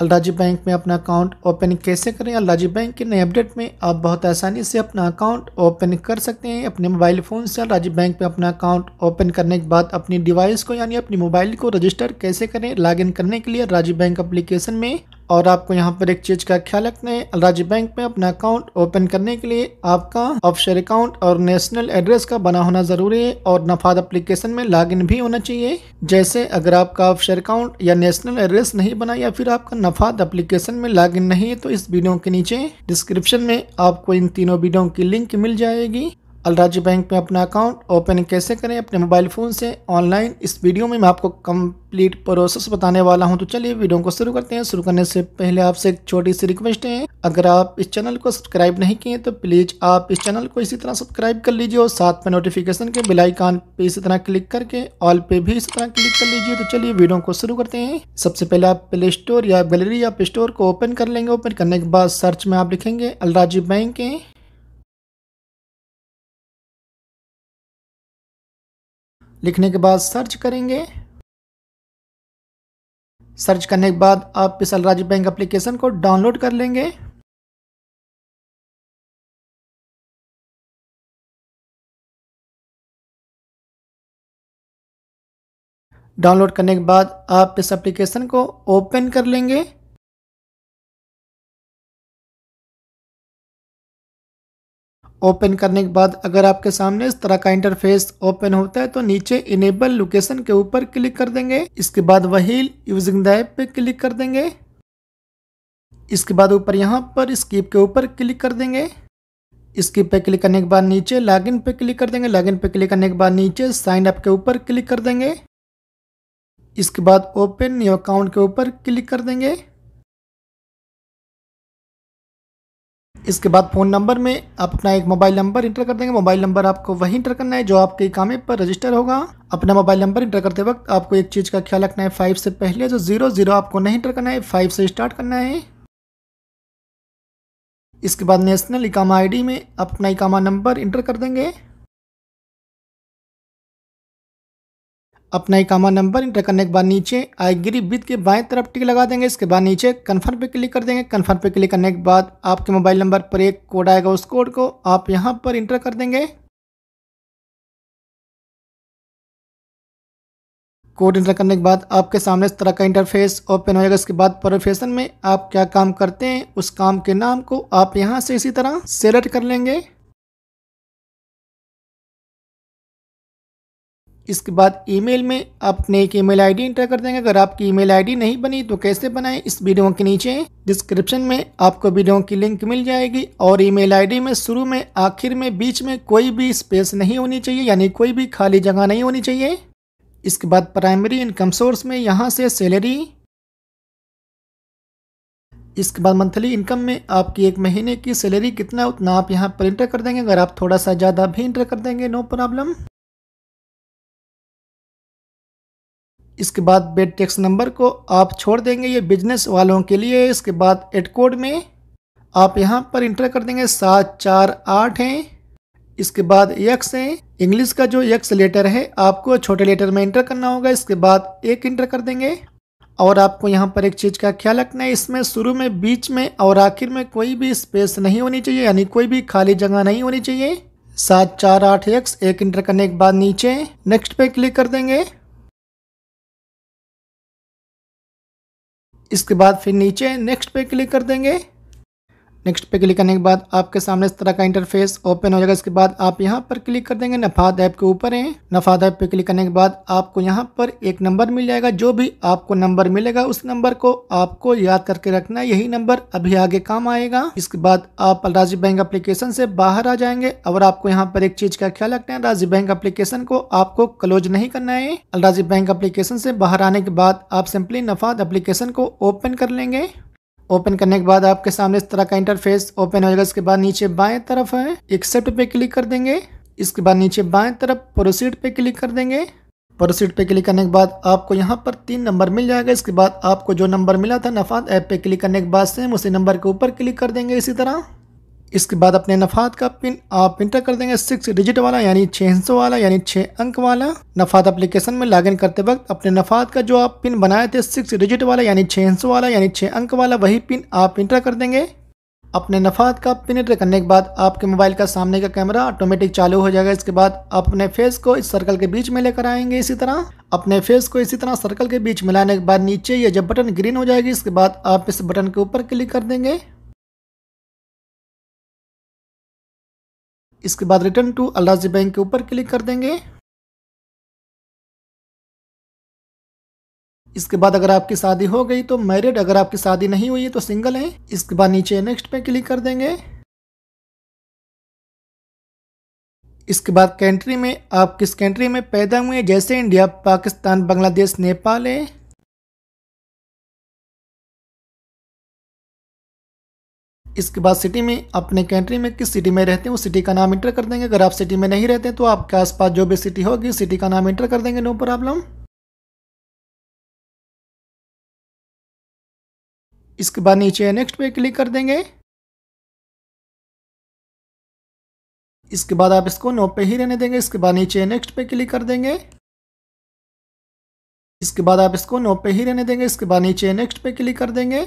अलराजी bank में अपना account open कैसे करें अलराजी बैंक के नए अपडेट में आप बहुत आसानी से अपना अकाउंट ओपन कर सकते हैं अपने मोबाइल फ़ोन से अलराजी बैंक में अपना अकाउंट ओपन करने के बाद अपनी डिवाइस को यानी अपने मोबाइल को रजिस्टर कैसे करें लॉगिन करने के लिए राजीव बैंक अप्लीकेशन में और आपको यहाँ पर एक चीज का ख्याल रखना है राज्य बैंक में अपना अकाउंट ओपन करने के लिए आपका ऑफशर अकाउंट और नेशनल एड्रेस का बना होना जरूरी है और नफाद अप्लीकेशन में लॉगिन भी होना चाहिए जैसे अगर आपका ऑफशर अकाउंट या नेशनल एड्रेस नहीं बना या फिर आपका नफाद अप्लीकेशन में लॉग नहीं है तो इस वीडियो के नीचे डिस्क्रिप्शन में आपको इन तीनों वीडियो की लिंक मिल जाएगी अलराज्य बैंक में अपना अकाउंट ओपन कैसे करें अपने मोबाइल फ़ोन से ऑनलाइन इस वीडियो में मैं आपको कंप्लीट प्रोसेस बताने वाला हूं तो चलिए वीडियो को शुरू करते हैं शुरू करने से पहले आपसे एक छोटी सी रिक्वेस्ट है अगर आप इस चैनल को सब्सक्राइब नहीं किए तो प्लीज़ आप इस चैनल को इसी तरह सब्सक्राइब कर लीजिए और साथ में नोटिफिकेशन के बिलाईकान पर इसी तरह क्लिक करके ऑल पे भी इसी तरह क्लिक कर लीजिए तो चलिए वीडियो को शुरू करते हैं सबसे पहले आप प्ले स्टोर या गैलरी या स्टोर को ओपन कर लेंगे ओपन करने के बाद सर्च में आप लिखेंगे अलराजी बैंक के लिखने के बाद सर्च करेंगे सर्च करने के बाद आप इस राज्य बैंक एप्लीकेशन को डाउनलोड कर लेंगे डाउनलोड करने के बाद आप इस एप्लीकेशन को ओपन कर लेंगे ओपन करने के बाद अगर आपके सामने इस तरह का इंटरफेस ओपन होता है तो नीचे इनेबल लोकेशन के ऊपर क्लिक कर देंगे इसके बाद वही यूजिंग द ऐप पे क्लिक कर देंगे इसके बाद ऊपर यहाँ पर स्कीप के ऊपर क्लिक कर देंगे स्कीप पे क्लिक करने के बाद नीचे लॉगिन पे क्लिक कर देंगे लॉगिन पे क्लिक करने के बाद नीचे साइन अप के ऊपर क्लिक कर देंगे इसके बाद ओपन न्यू अकाउंट के ऊपर क्लिक कर देंगे इसके बाद फ़ोन नंबर में आप अपना एक मोबाइल नंबर इंटर कर देंगे मोबाइल नंबर आपको वही इंटर करना है जो आपके कामे पर रजिस्टर होगा अपना मोबाइल नंबर इंटर करते वक्त आपको एक चीज़ का ख्याल रखना है फाइव से पहले जो जीरो जीरो आपको नहीं इंटर करना है फाइव से स्टार्ट करना है इसके बाद नेशनल इकामा आई में अपना इकामा नंबर इंटर कर देंगे अपना इकामा नंबर इंटर करने के बाद नीचे आईगिरी विद के बाएं तरफ टिक लगा देंगे इसके बाद नीचे कन्फर्म पे क्लिक कर देंगे कन्फर्म पे क्लिक करने के बाद आपके मोबाइल नंबर पर एक कोड आएगा उस कोड को आप यहां पर इंटर कर देंगे कोड इंटर करने के बाद आपके सामने इस तरह का इंटरफेस ओपन हो जाएगा इसके बाद प्रोफेशन में आप क्या काम करते हैं उस काम के नाम को आप यहाँ से इसी तरह सेलेक्ट कर लेंगे इसके बाद ईमेल में आप अपने एक ईमेल आईडी एंटर कर देंगे अगर आपकी ईमेल आईडी नहीं बनी तो कैसे बनाएं इस वीडियो के नीचे डिस्क्रिप्शन में आपको वीडियो की लिंक मिल जाएगी और ईमेल आईडी में शुरू में आखिर में बीच में कोई भी स्पेस नहीं होनी चाहिए यानी कोई भी खाली जगह नहीं होनी चाहिए इसके बाद प्राइमरी इनकम सोर्स में यहाँ से सैलरी इसके बाद मंथली इनकम में आपकी एक महीने की सैलरी कितना उतना आप यहाँ पर इंटर कर देंगे अगर आप थोड़ा सा ज़्यादा भी इंटर कर देंगे नो प्रॉब्लम इसके बाद बेड टैक्स नंबर को आप छोड़ देंगे ये बिजनेस वालों के लिए इसके बाद एड कोड में आप यहाँ पर इंटर कर देंगे सात चार आठ हैं इसके बाद यक्स हैं इंग्लिश का जो यक्स लेटर है आपको छोटे लेटर में इंटर करना होगा इसके बाद एक इंटर कर देंगे और आपको यहाँ पर एक चीज़ का ख्याल रखना है इसमें शुरू में बीच में और आखिर में कोई भी स्पेस नहीं होनी चाहिए यानी कोई भी खाली जगह नहीं होनी चाहिए सात चार आठ एक्स एक इंटर करने के बाद नीचे नेक्स्ट पे क्लिक कर देंगे इसके बाद फिर नीचे नेक्स्ट पे क्लिक कर देंगे नेक्स्ट पे क्लिक करने के बाद आपके सामने इस तरह का इंटरफेस ओपन हो जाएगा इसके बाद आप यहाँ पर क्लिक कर देंगे नफाद ऐप के ऊपर है नफाद ऐप पे क्लिक करने के बाद आपको यहाँ पर एक नंबर मिल जाएगा जो भी आपको नंबर मिलेगा उस नंबर को आपको याद करके रखना है यही नंबर अभी आगे काम आएगा इसके बाद आप राजीव बैंक अप्लीकेशन से बाहर आ जाएंगे और आपको यहाँ पर एक चीज का ख्याल रखना है राजीव बैंक अप्लीकेशन को आपको क्लोज नहीं करना है अलराजी बैंक अप्लीकेशन से बाहर आने के बाद आप सिंपली नफाद अप्लीकेशन को ओपन कर लेंगे ओपन करने के बाद आपके सामने इस तरह का इंटरफेस ओपन हो जाएगा इसके बाद नीचे बाएं तरफ है एक्सेप्ट पे क्लिक कर देंगे इसके बाद नीचे बाएं तरफ प्रोसीड पे क्लिक कर देंगे प्रोसीड पे क्लिक करने के बाद आपको यहाँ पर तीन नंबर मिल जाएगा इसके बाद आपको जो नंबर मिला था नफात ऐप पे क्लिक करने के बाद सेम उसी नंबर के ऊपर क्लिक कर देंगे इसी तरह इसके बाद अपने नफात का पिन आप इंटर कर देंगे सिक्स डिजिट वाला यानी छः हिस्सों वाला यानी छः अंक वाला नफात एप्लीकेशन में लॉगिन करते वक्त अपने नफात का जो आप पिन बनाए थे सिक्स डिजिट वाला यानी छः हिस्सों वाला यानी छः अंक वाला वही पिन आप इंटर कर देंगे अपने नफात का पिन इंटर करने के बाद आपके मोबाइल का सामने का कैमरा ऑटोमेटिक चालू हो जाएगा इसके बाद अपने फेस को इस सर्कल के बीच में लेकर आएंगे इसी तरह अपने फेस को इसी तरह सर्कल के बीच में लाने के बाद नीचे ये जब बटन ग्रीन हो जाएगी इसके बाद आप इस बटन के ऊपर क्लिक कर देंगे इसके बाद रिटर्न टू अल्लाजी बैंक के ऊपर क्लिक कर देंगे इसके बाद अगर आपकी शादी हो गई तो मैरिड अगर आपकी शादी नहीं हुई है तो सिंगल है इसके बाद नीचे नेक्स्ट पे क्लिक कर देंगे इसके बाद कंट्री में आप किस कंट्री में पैदा हुए जैसे इंडिया पाकिस्तान बांग्लादेश नेपाल है इसके बाद सिटी में अपने कंट्री में किस सिटी में रहते हैं उस सिटी का नाम इंटर कर देंगे अगर आप सिटी में नहीं रहते तो आपके आसपास जो भी सिटी होगी सिटी का नाम इंटर कर देंगे नो प्रॉब्लम इसके बाद नीचे नेक्स्ट पे क्लिक कर देंगे इसके बाद आप इसको नो पे ही रहने देंगे इसके बाद नीचे नेक्स्ट पे क्लिक कर देंगे इसके बाद आप इसको नो पे ही रहने देंगे इसके बाद नीचे नेक्स्ट पे क्लिक कर देंगे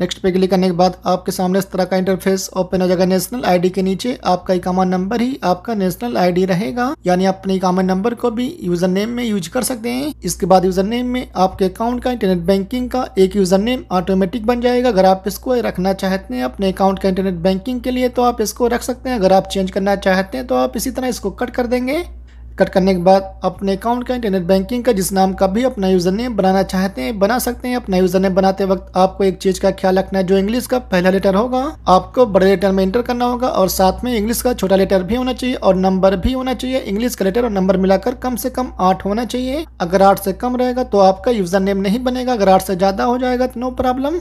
नेक्स्ट पे क्लिक करने के बाद आपके सामने इस तरह का इंटरफेस ओपन हो जाएगा नेशनल आईडी के नीचे आपका इकामा नंबर ही आपका नेशनल आईडी रहेगा यानी अपने इकामा नंबर को भी यूजर नेम में यूज कर सकते हैं इसके बाद यूजर नेम में आपके अकाउंट का इंटरनेट बैंकिंग का एक यूजर नेम ऑटोमेटिक बन जाएगा अगर आप इसको रखना चाहते हैं अपने अकाउंट का इंटरनेट बैंकिंग के लिए तो आप इसको रख सकते हैं अगर आप चेंज करना चाहते हैं तो आप इसी तरह इसको कट कर देंगे कट करने के बाद अपने अकाउंट का इंटरनेट बैंकिंग का जिस नाम का भी अपना यूज़र नेम बनाना चाहते हैं बना सकते हैं अपना यूज़र नेम बनाते वक्त आपको एक चीज़ का ख्याल रखना है जो इंग्लिश का पहला लेटर होगा आपको बड़े लेटर में इंटर करना होगा और साथ में इंग्लिश का छोटा लेटर भी होना चाहिए और नंबर भी होना चाहिए इंग्लिश का लेटर और नंबर मिलाकर कम से कम आठ होना चाहिए अगर आठ से कम रहेगा तो आपका यूज़र नेम नहीं बनेगा अगर आठ से ज़्यादा हो जाएगा तो नो प्रॉब्लम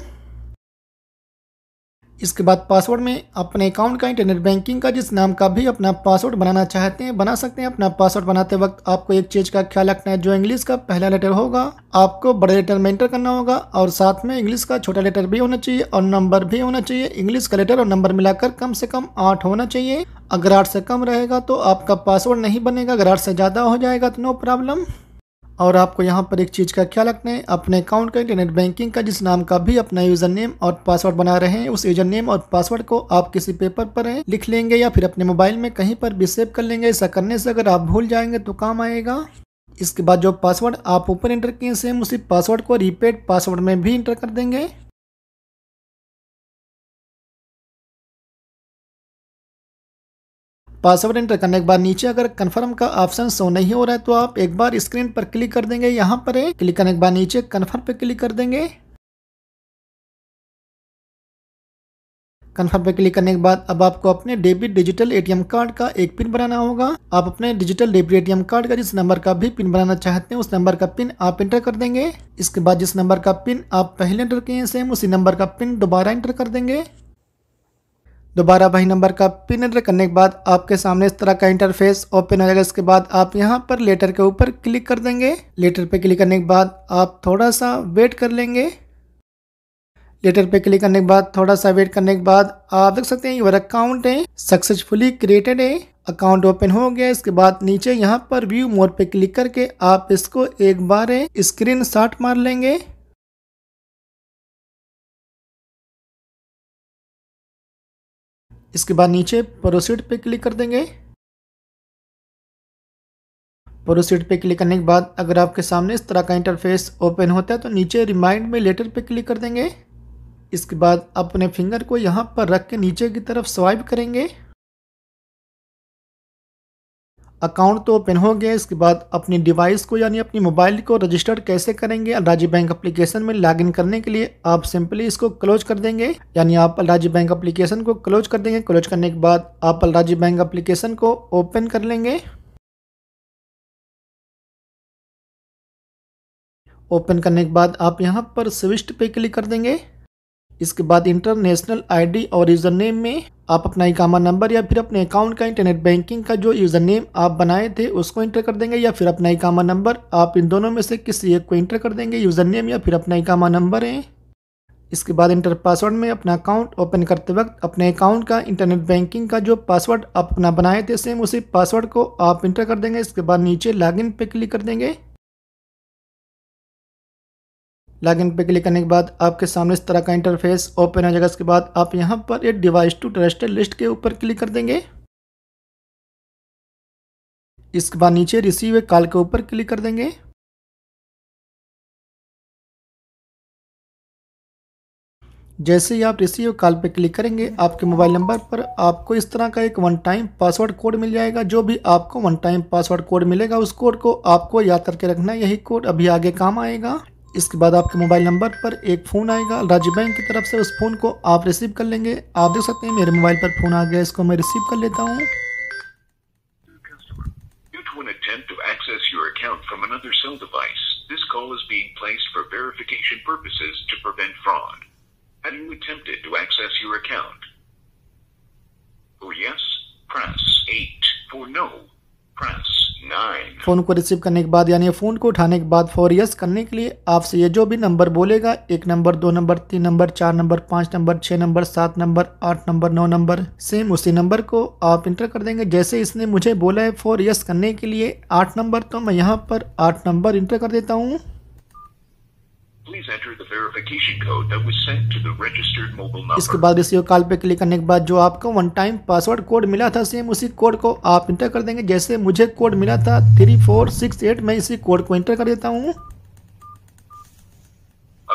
इसके बाद पासवर्ड में अपने अकाउंट का इंटरनेट बैंकिंग का जिस नाम का भी अपना पासवर्ड बनाना चाहते हैं बना सकते हैं अपना पासवर्ड बनाते वक्त आपको एक चीज़ का ख्याल रखना है जो इंग्लिश का पहला लेटर होगा आपको बड़े लेटर में इंटर करना होगा और साथ में इंग्लिश का छोटा लेटर भी होना चाहिए और नंबर भी होना चाहिए इंग्लिश का लेटर और नंबर मिलाकर कम से कम आठ होना चाहिए अगर आठ से कम रहेगा तो आपका पासवर्ड नहीं बनेगा अगर आठ से ज़्यादा हो जाएगा तो नो प्रॉब्लम और आपको यहाँ पर एक चीज़ का ख्याल रखना है अपने अकाउंट का इंटरनेट बैंकिंग का जिस नाम का भी अपना यूज़र नेम और पासवर्ड बना रहे हैं उस यूज़र नेम और पासवर्ड को आप किसी पेपर पर लिख लेंगे या फिर अपने मोबाइल में कहीं पर भी सेव कर लेंगे ऐसा करने से अगर आप भूल जाएंगे तो काम आएगा इसके बाद जो पासवर्ड आप ऊपर इंटर किए सेम उसी पासवर्ड को रिपेड पासवर्ड में भी इंटर कर देंगे पासवर्ड एंटर करने के बाद नीचे अगर कन्फर्म का ऑप्शन शो नहीं हो रहा है तो आप एक बार स्क्रीन पर क्लिक कर देंगे यहाँ पर है क्लिक करने के बाद नीचे कन्फर्म पर क्लिक कर देंगे कन्फर्म पे क्लिक करने के बाद अब आपको अपने डेबिट डिजिटल एटीएम कार्ड का एक पिन बनाना होगा आप अपने डिजिटल डेबिट एटीएम कार्ड का जिस नंबर का भी पिन बनाना चाहते हैं उस नंबर का पिन आप इंटर कर देंगे इसके बाद जिस नंबर का पिन आप पहले इंटर किए सेम उसी नंबर का पिन दोबारा इंटर कर देंगे दोबारा वही नंबर का पिन एंटर करने के बाद आपके सामने इस तरह का इंटरफेस ओपन हो जाएगा इसके बाद आप यहाँ पर लेटर के ऊपर क्लिक कर देंगे लेटर पर क्लिक करने के बाद आप थोड़ा सा वेट कर लेंगे लेटर पे क्लिक करने के बाद थोड़ा सा वेट करने के बाद आप देख सकते हैं अकाउंट है सक्सेसफुली क्रिएटेड है अकाउंट ओपन हो गया इसके बाद नीचे यहाँ पर व्यू मोड पे क्लिक करके आप इसको एक बार स्क्रीन शॉट मार लेंगे इसके बाद नीचे प्रोसीड पे क्लिक कर देंगे प्रोसीड पे क्लिक करने के बाद अगर आपके सामने इस तरह का इंटरफेस ओपन होता है तो नीचे रिमाइंड में लेटर पे क्लिक कर देंगे इसके बाद अपने फिंगर को यहाँ पर रख के नीचे की तरफ स्वाइप करेंगे अकाउंट तो ओपन हो गया इसके बाद अपनी डिवाइस को यानी अपनी मोबाइल को रजिस्टर कैसे करेंगे अलराजी बैंक एप्लीकेशन में लॉगिन करने के लिए आप सिंपली इसको क्लोज कर देंगे यानी आप अलराजी बैंक एप्लीकेशन को क्लोज कर देंगे क्लोज करने के बाद आप अलराजी बैंक एप्लीकेशन को ओपन कर लेंगे ओपन करने के बाद आप यहाँ पर स्विस्ट पे क्लिक कर देंगे इसके बाद इंटरनेशनल आईडी और यूज़र नेम में आप अपना इकामा नंबर या फिर अपने अकाउंट का इंटरनेट बैंकिंग का जो यूज़र नेम आप बनाए थे उसको इंटर कर देंगे या फिर अपना इकामा नंबर आप इन दोनों में से किसी एक को इंटर कर देंगे यूज़र नेम या फिर अपना इकामा नंबर है इसके बाद इंटर पासवर्ड में अपना अकाउंट ओपन करते वक्त अपने अकाउंट का इंटरनेट बैंकिंग का जो पासवर्ड आप अपना बनाए थे सेम उसी पासवर्ड को आप इंटर कर देंगे इसके बाद नीचे लॉगिन पे क्लिक कर देंगे लॉगिन पे क्लिक करने के बाद आपके सामने इस तरह का इंटरफेस ओपन हो जाएगा इसके बाद आप यहाँ पर एक डिवाइस टू टेरेस्टर लिस्ट के ऊपर क्लिक कर देंगे इसके बाद नीचे रिसीव कॉल के ऊपर क्लिक कर देंगे जैसे ही आप रिसीव कॉल पे क्लिक करेंगे आपके मोबाइल नंबर पर आपको इस तरह का एक वन टाइम पासवर्ड कोड मिल जाएगा जो भी आपको वन टाइम पासवर्ड कोड मिलेगा उस कोड को आपको याद करके रखना यही कोड अभी आगे काम आएगा इसके बाद आपके मोबाइल नंबर पर एक फ़ोन आएगा राज्य बैंक की तरफ से उस फ़ोन को आप रिसीव कर लेंगे आप देख सकते हैं मेरे मोबाइल पर फ़ोन आ गया इसको मैं रिसीव कर लेता हूँ oh, no, फ़ोन को रिसीव करने के बाद यानी फ़ोन को उठाने के बाद फॉर यस करने के लिए आपसे ये जो भी नंबर बोलेगा एक नंबर दो नंबर तीन नंबर चार नंबर पाँच नंबर छः नंबर सात नंबर आठ नंबर नौ नंबर सेम उसी नंबर को आप इंटर कर देंगे जैसे इसने मुझे बोला है फॉर यस करने के लिए आठ नंबर तो मैं यहाँ पर आठ नंबर इंटर कर देता हूँ इसके बाद इस कॉल पे क्लिक करने के बाद जो आपको वन टाइम पासवर्ड कोड मिला था सेम उसी कोड को आप इंटर कर देंगे जैसे मुझे कोड मिला था थ्री फोर सिक्स एट मैं इसी कोड को इंटर कर देता हूँ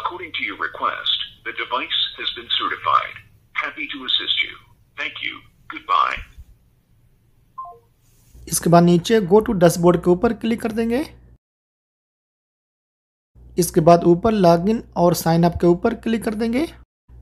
According to your request, the device has been certified. Happy to assist you. Thank you. Goodbye. इसके बाद नीचे गो टू डैशबोर्ड के ऊपर क्लिक कर देंगे इसके बाद ऊपर लॉगिन और साइन अप के ऊपर क्लिक कर देंगे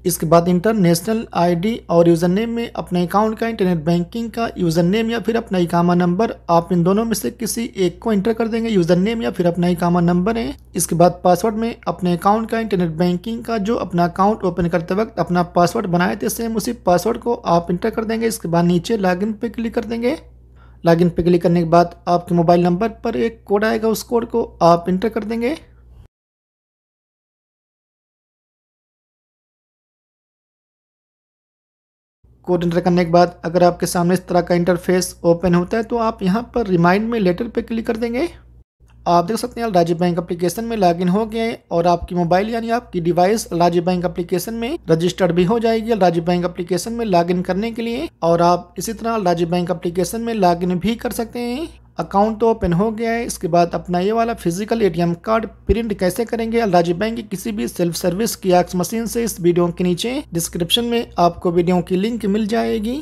इसके बाद इंटरनेशनल आईडी और यूज़र नेम में अपने अकाउंट का इंटरनेट बैंकिंग का यूज़र नेम या फिर अपना इकामा नंबर आप इन दोनों में से किसी एक को इंटर कर देंगे यूज़र नेम या फिर अपना इकामा नंबर है इसके बाद पासवर्ड में अपने अकाउंट का इंटरनेट बैंकिंग का जो अपना अकाउंट ओपन करते वक्त अपना पासवर्ड बनाए थे सेम उसी पासवर्ड को आप इंटर कर देंगे इसके बाद नीचे इन पे क्लिक कर देंगे इन पे क्लिक करने के बाद आपके मोबाइल नंबर पर एक कोड आएगा उस कोड को आप इंटर कर देंगे कोड इंटर करने के बाद अगर आपके सामने इस तरह का इंटरफेस ओपन होता है तो आप यहाँ पर रिमाइंड में लेटर पे क्लिक कर देंगे आप देख सकते हैं राज्य बैंक एप्लीकेशन में लॉगिन हो गए और आपकी मोबाइल यानी आपकी डिवाइस राज्य बैंक एप्लीकेशन में रजिस्टर्ड भी हो जाएगी राज्य बैंक एप्लीकेशन में लॉगिन करने के लिए और आप इसी तरह राज्य बैंक एप्लीकेशन में लॉगिन भी कर सकते हैं अकाउंट तो ओपन हो गया है इसके बाद अपना ये वाला फिजिकल एटीएम कार्ड प्रिंट कैसे करेंगे अल्लाजी बैंक की किसी भी सेल्फ सर्विस की मशीन से इस वीडियो के नीचे डिस्क्रिप्शन में आपको वीडियो की लिंक मिल जाएगी